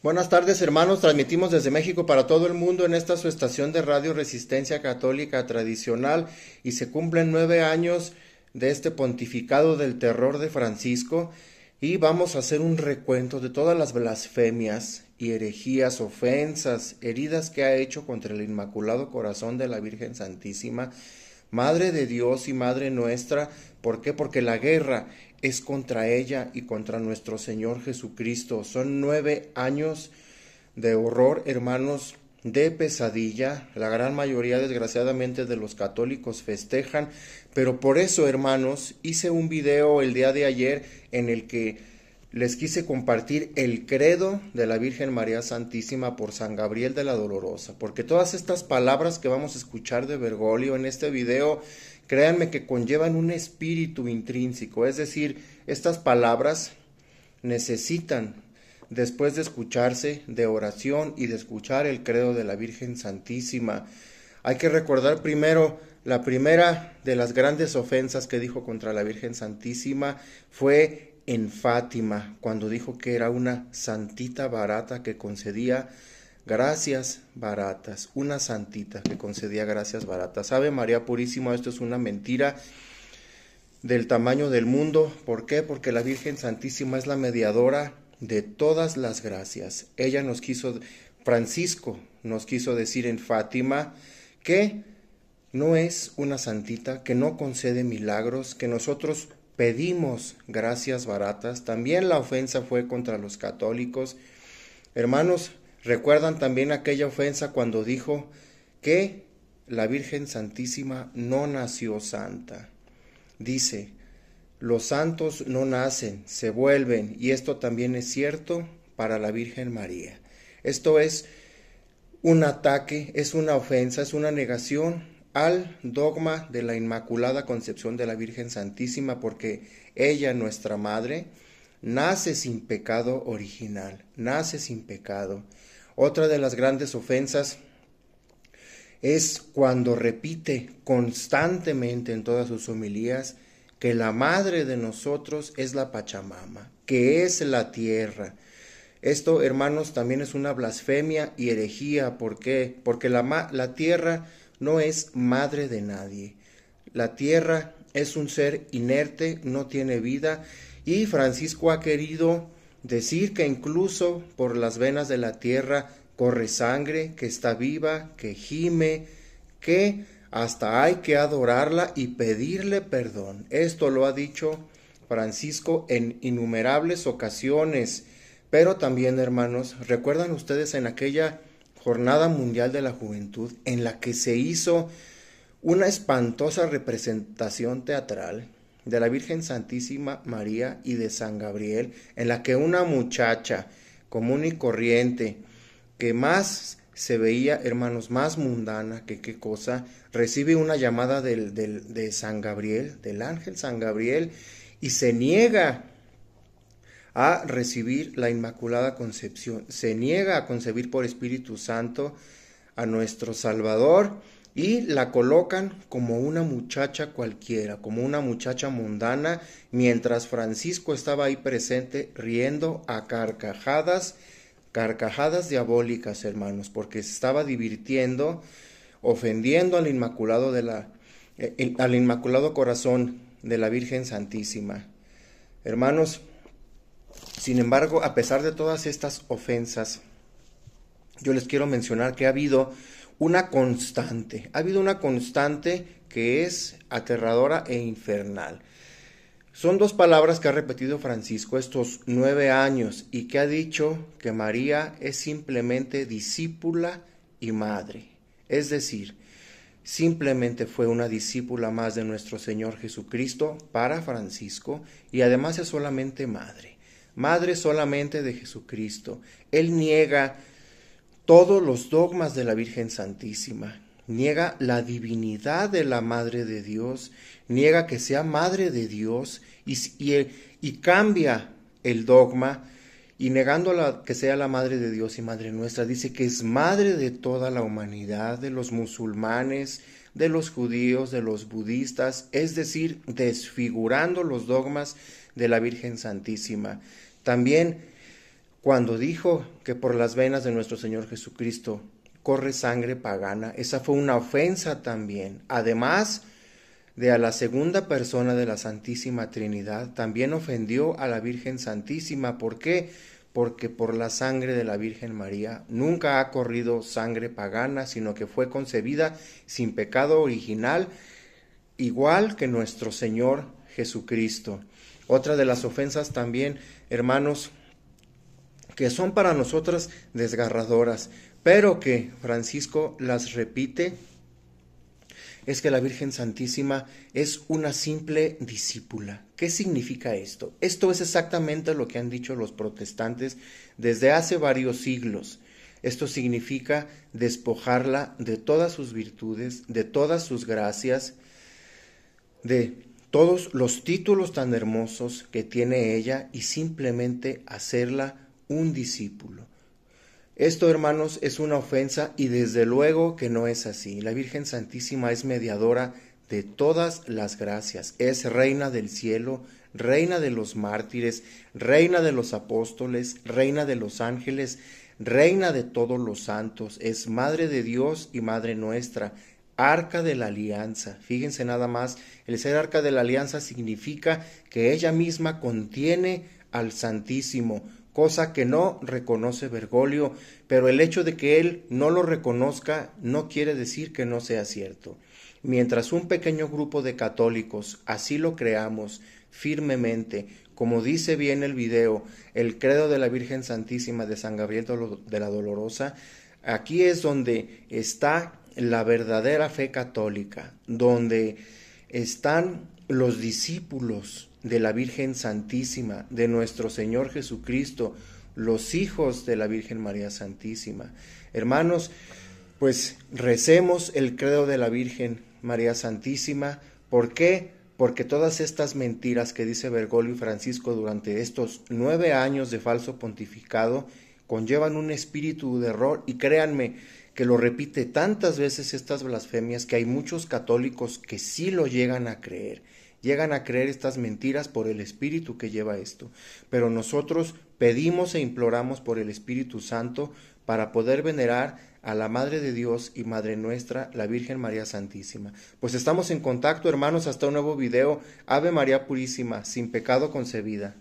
Buenas tardes hermanos, transmitimos desde México para todo el mundo en esta su estación de radio Resistencia Católica Tradicional y se cumplen nueve años de este pontificado del terror de Francisco y vamos a hacer un recuento de todas las blasfemias y herejías, ofensas, heridas que ha hecho contra el Inmaculado Corazón de la Virgen Santísima, Madre de Dios y Madre nuestra, ¿por qué? Porque la guerra es contra ella y contra nuestro Señor Jesucristo. Son nueve años de horror, hermanos, de pesadilla. La gran mayoría, desgraciadamente, de los católicos festejan. Pero por eso, hermanos, hice un video el día de ayer en el que les quise compartir el credo de la Virgen María Santísima por San Gabriel de la Dolorosa, porque todas estas palabras que vamos a escuchar de Bergoglio en este video créanme que conllevan un espíritu intrínseco, es decir, estas palabras necesitan, después de escucharse de oración y de escuchar el credo de la Virgen Santísima, hay que recordar primero la primera de las grandes ofensas que dijo contra la Virgen Santísima fue en Fátima, cuando dijo que era una santita barata que concedía gracias baratas, una santita que concedía gracias baratas. sabe María Purísima, esto es una mentira del tamaño del mundo. ¿Por qué? Porque la Virgen Santísima es la mediadora de todas las gracias. Ella nos quiso, Francisco nos quiso decir en Fátima que no es una santita, que no concede milagros, que nosotros pedimos gracias baratas. También la ofensa fue contra los católicos. Hermanos, Recuerdan también aquella ofensa cuando dijo que la Virgen Santísima no nació santa. Dice, los santos no nacen, se vuelven, y esto también es cierto para la Virgen María. Esto es un ataque, es una ofensa, es una negación al dogma de la Inmaculada Concepción de la Virgen Santísima, porque ella, nuestra Madre, nace sin pecado original, nace sin pecado. Otra de las grandes ofensas es cuando repite constantemente en todas sus homilías que la madre de nosotros es la Pachamama, que es la tierra. Esto, hermanos, también es una blasfemia y herejía. ¿Por qué? Porque la, la tierra no es madre de nadie. La tierra es un ser inerte, no tiene vida y Francisco ha querido decir que incluso por las venas de la tierra corre sangre, que está viva, que gime, que hasta hay que adorarla y pedirle perdón. Esto lo ha dicho Francisco en innumerables ocasiones. Pero también, hermanos, recuerdan ustedes en aquella Jornada Mundial de la Juventud en la que se hizo una espantosa representación teatral de la Virgen Santísima María y de San Gabriel, en la que una muchacha común y corriente, que más se veía, hermanos, más mundana que qué cosa, recibe una llamada del, de San Gabriel, del ángel San Gabriel, y se niega a recibir la Inmaculada Concepción, se niega a concebir por Espíritu Santo a nuestro Salvador, y la colocan como una muchacha cualquiera, como una muchacha mundana, mientras Francisco estaba ahí presente riendo a carcajadas, carcajadas diabólicas, hermanos, porque se estaba divirtiendo, ofendiendo al Inmaculado de la eh, al Inmaculado Corazón de la Virgen Santísima. Hermanos, sin embargo, a pesar de todas estas ofensas, yo les quiero mencionar que ha habido una constante. Ha habido una constante que es aterradora e infernal. Son dos palabras que ha repetido Francisco estos nueve años y que ha dicho que María es simplemente discípula y madre. Es decir, simplemente fue una discípula más de nuestro Señor Jesucristo para Francisco y además es solamente madre. Madre solamente de Jesucristo. Él niega todos los dogmas de la Virgen Santísima, niega la divinidad de la Madre de Dios, niega que sea Madre de Dios y, cambia el dogma y negando que sea la Madre de Dios y Madre nuestra, dice que es Madre de toda la humanidad, de los musulmanes, de los judíos, de los budistas, es decir, desfigurando los dogmas de la Virgen Santísima. También cuando dijo que por las venas de nuestro Señor Jesucristo corre sangre pagana, esa fue una ofensa también. Además de a la segunda persona de la Santísima Trinidad, también ofendió a la Virgen Santísima. ¿Por qué? Porque por la sangre de la Virgen María nunca ha corrido sangre pagana, sino que fue concebida sin pecado original, igual que nuestro Señor Jesucristo. Otra de las ofensas también, hermanos, que son para nosotras desgarradoras, pero que Francisco las repite, es que la Virgen Santísima es una simple discípula. ¿Qué significa esto? Esto es exactamente lo que han dicho los protestantes desde hace varios siglos. Esto significa despojarla de todas sus virtudes, de todas sus gracias, de todos los títulos tan hermosos que tiene ella y simplemente hacerla un discípulo. Esto, hermanos, es una ofensa y desde luego que no es así. La Virgen Santísima es mediadora de todas las gracias, es reina del cielo, reina de los mártires, reina de los apóstoles, reina de los ángeles, reina de todos los santos, es madre de Dios y madre nuestra, arca de la alianza. Fíjense nada más, el ser arca de la alianza significa que ella misma contiene al Santísimo, cosa que no reconoce Bergoglio, pero el hecho de que él no lo reconozca no quiere decir que no sea cierto. Mientras un pequeño grupo de católicos así lo creamos firmemente, como dice bien el video, el credo de la Virgen Santísima de San Gabriel de la Dolorosa, aquí es donde está la verdadera fe católica, donde están los discípulos de la Virgen Santísima, de nuestro Señor Jesucristo, los hijos de la Virgen María Santísima. Hermanos, pues recemos el credo de la Virgen María Santísima. ¿Por qué? Porque todas estas mentiras que dice Bergoglio y Francisco durante estos nueve años de falso pontificado conllevan un espíritu de error y créanme que lo repite tantas veces estas blasfemias que hay muchos católicos que sí lo llegan a creer, llegan a creer estas mentiras por el espíritu que lleva esto. Pero nosotros pedimos e imploramos por el Espíritu Santo para poder venerar a la Madre de Dios y Madre nuestra, la Virgen María Santísima. Pues estamos en contacto, hermanos, hasta un nuevo video. Ave María Purísima, sin pecado concebida.